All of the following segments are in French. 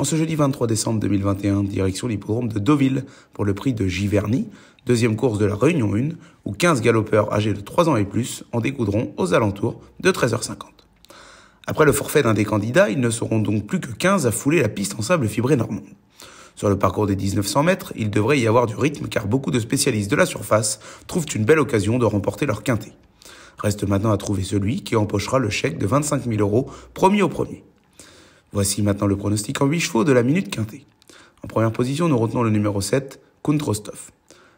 En ce jeudi 23 décembre 2021, direction l'hippodrome de Deauville pour le prix de Giverny, deuxième course de la Réunion 1, où 15 galopeurs âgés de 3 ans et plus en découdront aux alentours de 13h50. Après le forfait d'un des candidats, ils ne seront donc plus que 15 à fouler la piste en sable fibré normande. Sur le parcours des 1900 mètres, il devrait y avoir du rythme car beaucoup de spécialistes de la surface trouvent une belle occasion de remporter leur quintet. Reste maintenant à trouver celui qui empochera le chèque de 25 000 euros promis au premier. Voici maintenant le pronostic en 8 chevaux de la minute quintée. En première position, nous retenons le numéro 7, Kunt Rostov.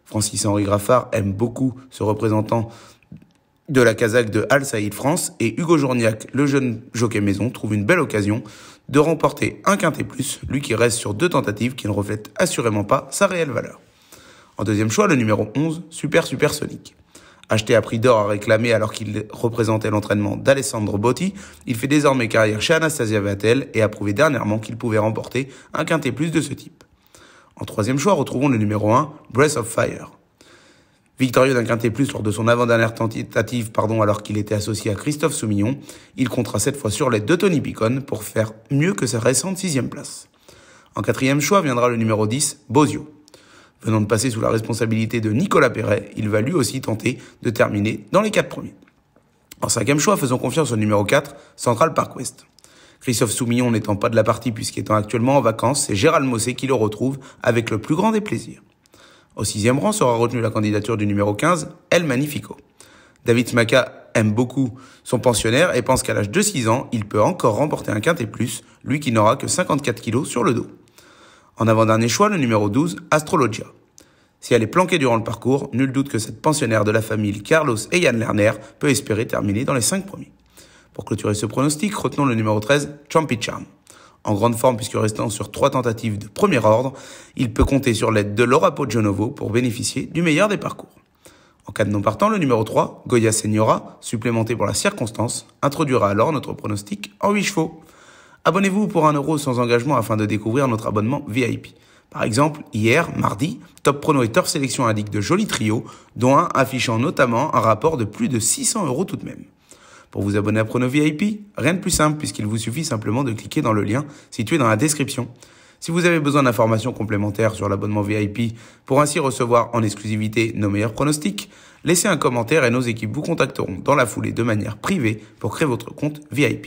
Francis-Henri Graffard aime beaucoup ce représentant de la Kazakh de Al Saïd France et Hugo Journiac, le jeune jockey maison, trouve une belle occasion de remporter un quintet plus, lui qui reste sur deux tentatives qui ne reflètent assurément pas sa réelle valeur. En deuxième choix, le numéro 11, Super Super Sonic acheté à prix d'or à réclamer alors qu'il représentait l'entraînement d'Alessandro Botti, il fait désormais carrière chez Anastasia Vatel et a prouvé dernièrement qu'il pouvait remporter un quintet plus de ce type. En troisième choix, retrouvons le numéro 1, Breath of Fire. Victorieux d'un quintet plus lors de son avant-dernière tentative, pardon, alors qu'il était associé à Christophe Soumillon, il comptera cette fois sur les de Tony Picon pour faire mieux que sa récente sixième place. En quatrième choix viendra le numéro 10, Bozio. Venant de passer sous la responsabilité de Nicolas Perret, il va lui aussi tenter de terminer dans les quatre premiers. En cinquième choix, faisons confiance au numéro 4, Central Park West. Christophe Soumillon n'étant pas de la partie puisqu'étant actuellement en vacances, c'est Gérald Mossé qui le retrouve avec le plus grand des plaisirs. Au sixième rang sera retenue la candidature du numéro 15, El Magnifico. David Smaka aime beaucoup son pensionnaire et pense qu'à l'âge de 6 ans, il peut encore remporter un quintet plus, lui qui n'aura que 54 kilos sur le dos. En avant-dernier choix, le numéro 12, Astrologia. Si elle est planquée durant le parcours, nul doute que cette pensionnaire de la famille Carlos et Yann Lerner peut espérer terminer dans les 5 premiers. Pour clôturer ce pronostic, retenons le numéro 13, Champicham. En grande forme puisque restant sur trois tentatives de premier ordre, il peut compter sur l'aide de Laura Poggionovo pour bénéficier du meilleur des parcours. En cas de non partant, le numéro 3, Goya Senora, supplémenté pour la circonstance, introduira alors notre pronostic en 8 chevaux. Abonnez-vous pour un euro sans engagement afin de découvrir notre abonnement VIP. Par exemple, hier, mardi, Top Prono et Turf Sélection indiquent de jolis trios, dont un affichant notamment un rapport de plus de 600 euros tout de même. Pour vous abonner à Prono VIP, rien de plus simple puisqu'il vous suffit simplement de cliquer dans le lien situé dans la description. Si vous avez besoin d'informations complémentaires sur l'abonnement VIP pour ainsi recevoir en exclusivité nos meilleurs pronostics, laissez un commentaire et nos équipes vous contacteront dans la foulée de manière privée pour créer votre compte VIP.